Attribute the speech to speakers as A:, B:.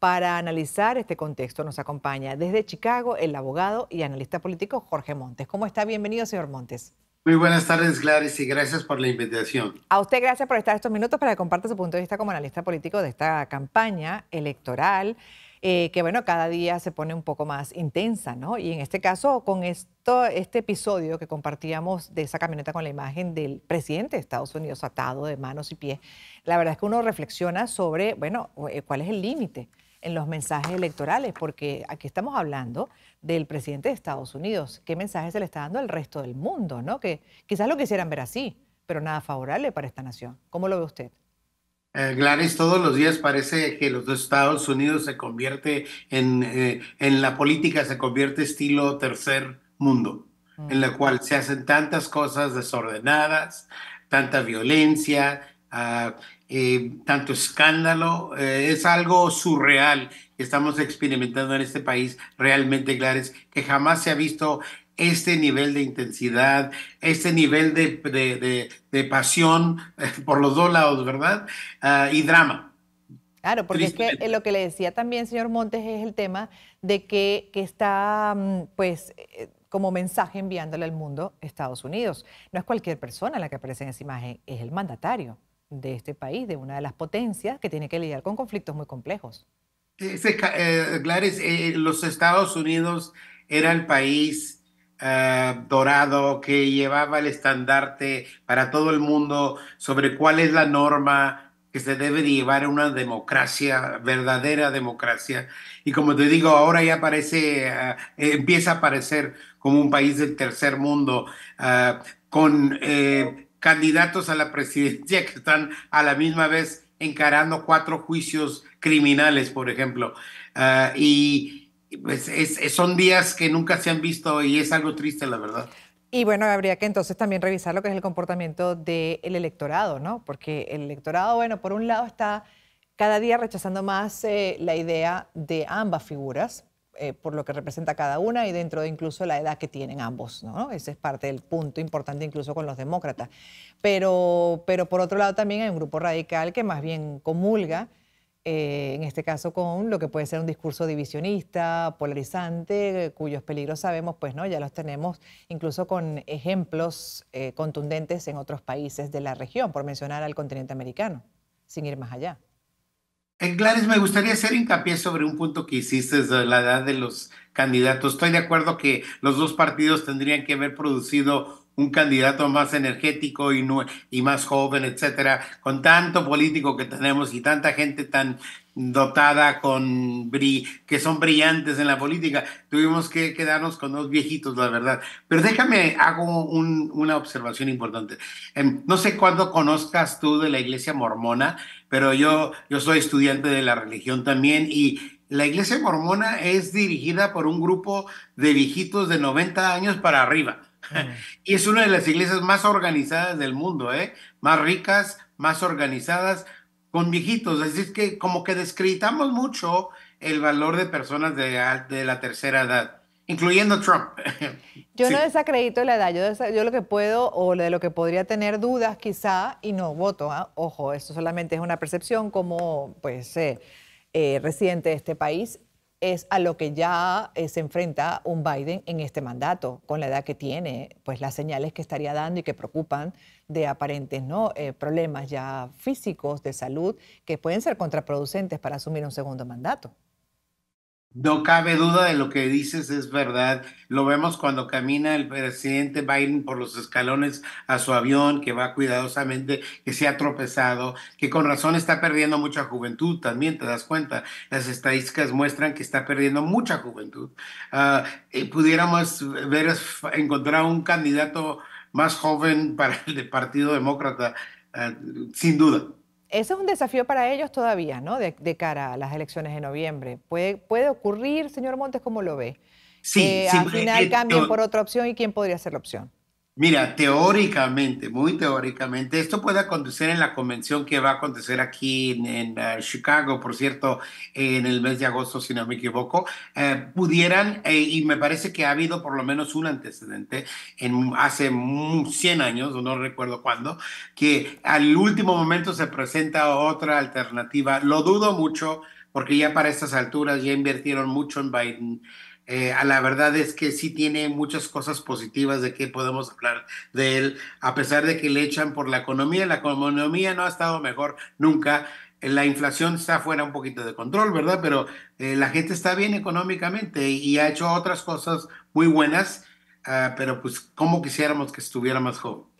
A: Para analizar este contexto nos acompaña desde Chicago el abogado y analista político Jorge Montes. ¿Cómo está? Bienvenido, señor Montes.
B: Muy buenas tardes, Gladys, y gracias por la invitación.
A: A usted gracias por estar estos minutos para que su punto de vista como analista político de esta campaña electoral. Eh, que bueno, cada día se pone un poco más intensa, ¿no? Y en este caso, con esto, este episodio que compartíamos de esa camioneta con la imagen del presidente de Estados Unidos atado de manos y pies, la verdad es que uno reflexiona sobre, bueno, eh, cuál es el límite en los mensajes electorales, porque aquí estamos hablando del presidente de Estados Unidos. ¿Qué mensaje se le está dando al resto del mundo? ¿no? Que quizás lo quisieran ver así, pero nada favorable para esta nación. ¿Cómo lo ve usted?
B: Eh, Gladys, todos los días parece que los Estados Unidos se convierte en, eh, en la política, se convierte estilo tercer mundo, mm. en la cual se hacen tantas cosas desordenadas, tanta violencia, ah, eh, tanto escándalo, eh, es algo surreal que estamos experimentando en este país realmente, Clares, que jamás se ha visto este nivel de intensidad, este nivel de, pasión eh, por los dos lados, ¿verdad? Ah, y drama. Claro, porque es que
A: lo que le decía también, señor Montes, es el tema de que, que está, mm, pues, como mensaje enviándole al mundo Estados Unidos. No es cualquier persona la que aparece en esa imagen, es el mandatario de este país, de una de las potencias que tiene que lidiar con conflictos muy complejos.
B: Clares eh, eh, los Estados Unidos era el país eh, dorado que llevaba el estandarte para todo el mundo sobre cuál es la norma que se debe llevar a una democracia, verdadera democracia. Y como te digo, ahora ya parece, empieza a aparecer como un país del tercer mundo, con candidatos a la presidencia que están a la misma vez encarando cuatro juicios criminales, por ejemplo. Ah, y pues son días que nunca se han visto y es algo triste, la verdad.
A: Y bueno, habría que entonces también revisar lo que es el comportamiento del electorado, ¿no? Porque el electorado, bueno, por un lado está cada día rechazando más eh, la idea de ambas figuras, eh, por lo que representa cada una y dentro de incluso la edad que tienen ambos. ¿no? Ese es parte del punto importante incluso con los demócratas. Pero, por otro lado también hay un grupo radical que más bien comulga, eh, en este caso con lo que puede ser un discurso divisionista, polarizante, cuyos peligros sabemos, pues no, ya los tenemos incluso con ejemplos eh, contundentes en otros países de la región, por mencionar al continente americano, sin ir más allá.
B: Eh, Gladys, me gustaría hacer hincapié sobre un punto que hiciste desde la edad de los candidatos. Estoy de acuerdo que los dos partidos tendrían que haber producido un candidato más energético y, y más joven, etcétera, con tanto político que tenemos y tanta gente tan dotada con que son brillantes en la política. Tuvimos que quedarnos con dos viejitos, la verdad. Pero déjame, hago una observación importante. Em, no sé cuándo conozcas tú de la iglesia mormona, pero yo, yo soy estudiante de la religión también y la iglesia mormona es dirigida por un grupo de viejitos de 90 años para arriba y es una de las iglesias más organizadas del mundo, ¿eh? Más ricas, más organizadas, con viejitos. Así es que como que descreditamos mucho el valor de personas de, la tercera edad incluyendo Trump. Yo no
A: desacredito la edad, yo, lo que puedo o de lo que podría tener dudas quizá y no voto, ¿ah? ojo, esto solamente es una percepción como pues eh, eh, residente de este país, es a lo que ya eh, se enfrenta un Biden en este mandato, con la edad que tiene, pues las señales que estaría dando y que preocupan de aparentes ¿no? Eh, problemas ya físicos de salud que pueden ser contraproducentes para asumir un segundo mandato.
B: No cabe duda de lo que dices, es verdad. Lo vemos cuando camina el presidente Biden por los escalones a su avión, que va cuidadosamente, que se ha tropezado, que con razón está perdiendo mucha juventud también, te das cuenta. Las estadísticas muestran que está perdiendo mucha juventud. y ah, eh, pudiéramos ver, encontrar un candidato más joven para el Partido Demócrata, ah, sin duda.
A: Ese es un desafío para ellos todavía, ¿no? De, cara a las elecciones de noviembre. ¿Puede, puede ocurrir, señor Montes, cómo lo ve? Sí, que eh, al eh, final eh, cambian cambien por otra opción y quién podría ser la opción.
B: Mira, teóricamente, muy teóricamente, esto puede acontecer en la convención que va a acontecer aquí en, eh, Chicago, por cierto, en el mes de agosto, si no me equivoco, eh, pudieran, eh, y me parece que ha habido por lo menos un antecedente en hace 100 años, o no recuerdo cuándo, que al último momento se presenta otra alternativa. Lo dudo mucho, porque ya para estas alturas ya invirtieron mucho en Biden eh, la verdad es que sí tiene muchas cosas positivas de que podemos hablar de él, a pesar de que le echan por la economía. La economía no ha estado mejor nunca. Eh, la inflación está fuera un poquito de control, ¿verdad? Pero eh, la gente está bien económicamente y ha hecho otras cosas muy buenas, ah, pero pues como quisiéramos que estuviera más joven.